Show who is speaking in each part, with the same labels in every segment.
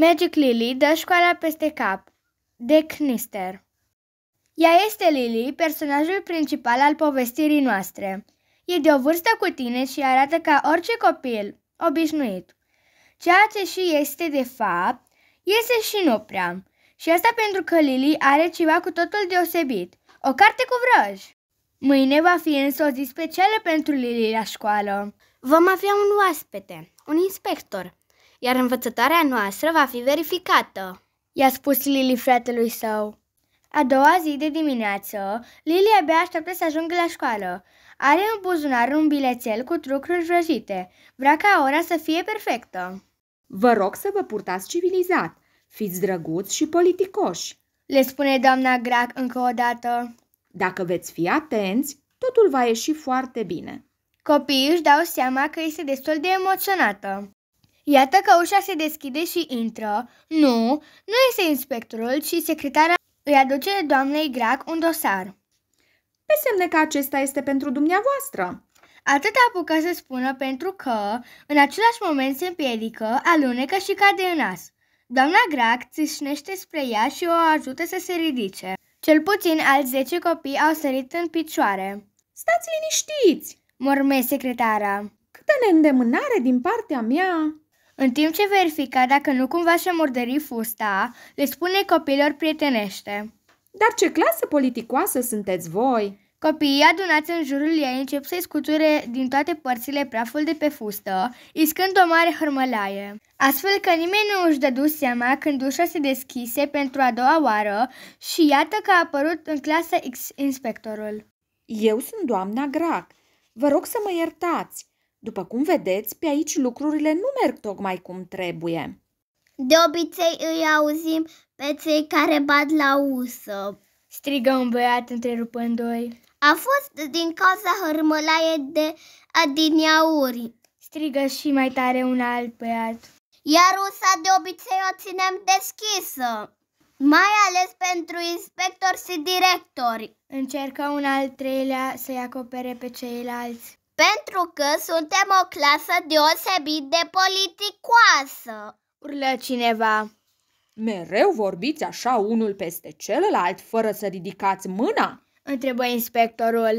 Speaker 1: Magic Lily dă școala peste cap. De Knister Ea este Lily, personajul principal al povestirii noastre. E de o vârstă cu tine și arată ca orice copil, obișnuit. Ceea ce și este de fapt, iese și nu prea. Și asta pentru că Lily are ceva cu totul deosebit, o carte cu vrăj. Mâine va fi însă o zi specială pentru Lily la școală. Vom avea un oaspete, un inspector, iar învățătoarea noastră va fi verificată, i-a spus Lili fratelui său. A doua zi de dimineață, Lili abia așteaptă să ajungă la școală. Are în buzunar un
Speaker 2: bilețel cu trucuri vrăjite. Vrea ca ora să fie perfectă. Vă rog să vă purtați civilizat, fiți drăguți și politicoși, le spune doamna Grac încă o dată. Dacă veți fi atenți, totul va ieși foarte bine.
Speaker 1: Copiii își dau seama că este destul de emoționată. Iată că ușa se deschide și intră. Nu, nu este inspectorul, ci secretara îi aduce doamnei Grac un dosar. Pe semne că acesta este pentru dumneavoastră. Atât apucă să spună pentru că, în același moment se împiedică, alunecă și cade în nas. Doamna Grac țișnește spre ea și o ajută să se ridice. Cel puțin alți zece copii au sărit în picioare. Stați liniștiți, morme secretara. Câtă neîndemânare din partea mea! În timp ce verifica dacă nu cumva și-a murdărit fusta, le spune copiilor prietenește. Dar ce clasă politicoasă sunteți voi? Copiii adunați în jurul ei încep să-i scuture din toate părțile praful de pe fustă, iscând o mare hârmălaie. Astfel că nimeni nu își dădu seama când ușa se deschise pentru a doua oară și iată că a apărut
Speaker 2: în clasă X inspectorul. Eu sunt doamna Grac. Vă rog să mă iertați. După cum vedeți, pe aici lucrurile nu merg tocmai cum trebuie. De obicei îi auzim pe cei care bat la usă.
Speaker 1: Strigă un băiat întrerupându-i. A fost din cauza hârmălaie de adineauri. Strigă și mai tare un alt băiat. Iar usa de obicei o ținem deschisă, mai ales pentru inspectori și directori. Încercă un al treilea să-i acopere pe ceilalți pentru că suntem o clasă deosebit de politicoasă.
Speaker 2: Urlă cineva. Mereu vorbiți așa unul peste celălalt, fără să ridicați mâna? Întrebă inspectorul.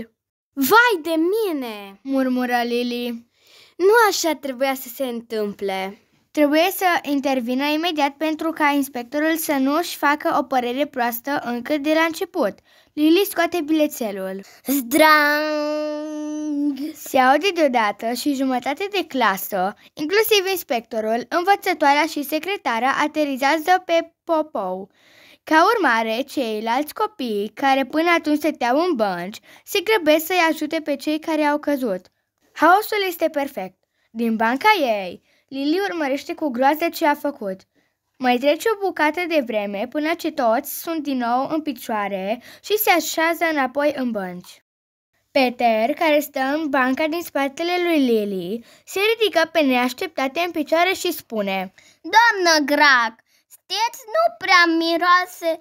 Speaker 2: Vai de mine, murmură
Speaker 1: Lili. Nu așa trebuia să se întâmple. Trebuie să intervină imediat pentru ca inspectorul să nu își facă o părere proastă încă de la început. Lily scoate bilețelul. Zdrang! Se aude deodată și jumătate de clasă, inclusiv inspectorul, învățătoarea și secretara aterizează pe Popou. Ca urmare, ceilalți copii, care până atunci stăteau în bănci, se grăbesc să-i ajute pe cei care au căzut. Haosul este perfect. Din banca ei, Lili urmărește cu groază ce a făcut. Mai trece o bucată de vreme până ce toți sunt din nou în picioare și se așează înapoi în bănci. Peter, care stă în banca din spatele lui Lily, se ridică pe neașteptate în picioare și spune Doamnă Grac, steți nu prea miroase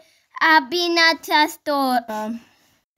Speaker 1: a bine această oră.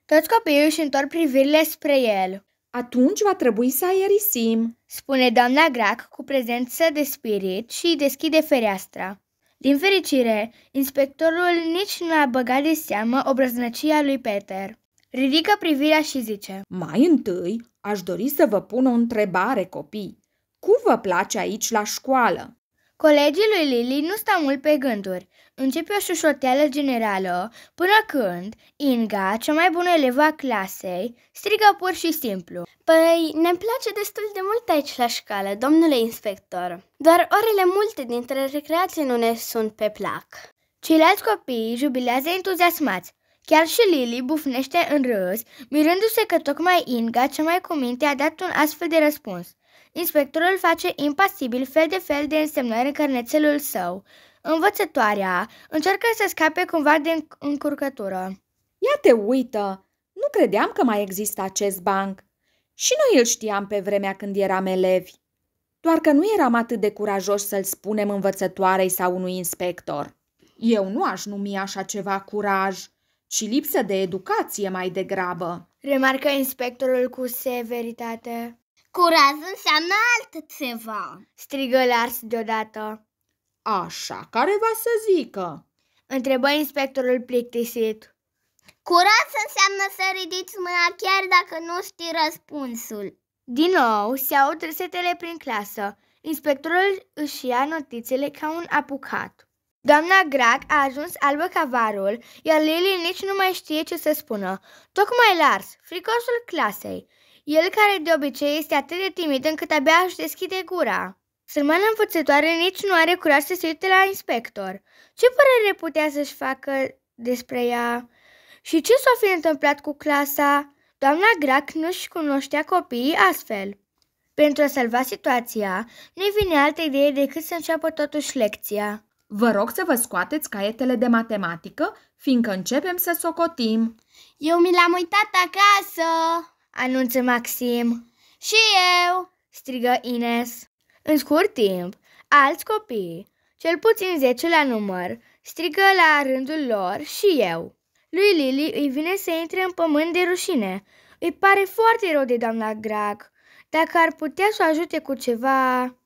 Speaker 1: Toți copiii își întorc privirile spre el. Atunci va trebui să aerisim, spune doamna Grac cu prezență de spirit și deschide fereastra. Din fericire, inspectorul nici nu a băgat de seamă obrăznăcia
Speaker 2: lui Peter. Ridică privirea și zice Mai întâi aș dori să vă pun o întrebare, copii. Cum vă place aici la școală? Colegii lui Lily
Speaker 1: nu stau mult pe gânduri. Începe o șușoteală generală până când Inga, cea mai bună elevă a clasei, strigă pur și simplu. Păi, ne place destul de mult aici la școală, domnule inspector. Doar orele multe dintre recreații nu ne sunt pe plac. Ceilalți copii jubilează entuziasmați. Chiar și Lily bufnește în râs, mirându-se că tocmai Inga, cea mai cuminte, a dat un astfel de răspuns. Inspectorul face impasibil fel de fel de însemnări în cărnețelul său.
Speaker 2: Învățătoarea încearcă să scape cumva de încurcătură. Ia te uită! Nu credeam că mai există acest banc. Și noi îl știam pe vremea când eram elevi. Doar că nu eram atât de curajoși să-l spunem învățătoarei sau unui inspector. Eu nu aș numi așa ceva curaj, ci lipsă de educație mai degrabă. Remarcă inspectorul
Speaker 1: cu severitate. Curaj înseamnă altceva, strigă Lars deodată. Așa, care va să zică? Întrebă inspectorul plictisit. Curaj înseamnă să ridici mâna chiar dacă nu știi răspunsul. Din nou se au trăsetele prin clasă. Inspectorul își ia notițele ca un apucat. Doamna Grac a ajuns albă ca varul, iar Lily nici nu mai știe ce să spună. Tocmai Lars, fricosul clasei, el care de obicei este atât de timid încât abia își deschide gura. Sărmana învățătoare nici nu are curaj să se uite la inspector. Ce părere putea să-și facă despre ea? Și ce s-a fi întâmplat cu clasa? Doamna Grac nu-și cunoștea copiii astfel.
Speaker 2: Pentru a salva situația, nu-i vine altă idee decât să înceapă totuși lecția. Vă rog să vă scoateți caietele de matematică, fiindcă începem să socotim. Eu mi l-am uitat acasă! anunță Maxim. Și
Speaker 1: eu, strigă Ines. În scurt timp, alți copii, cel puțin zece la număr, strigă la rândul lor și eu. Lui Lili îi vine să intre în pământ de rușine. Îi pare foarte rău de doamna Grag. Dacă ar putea să o ajute cu ceva...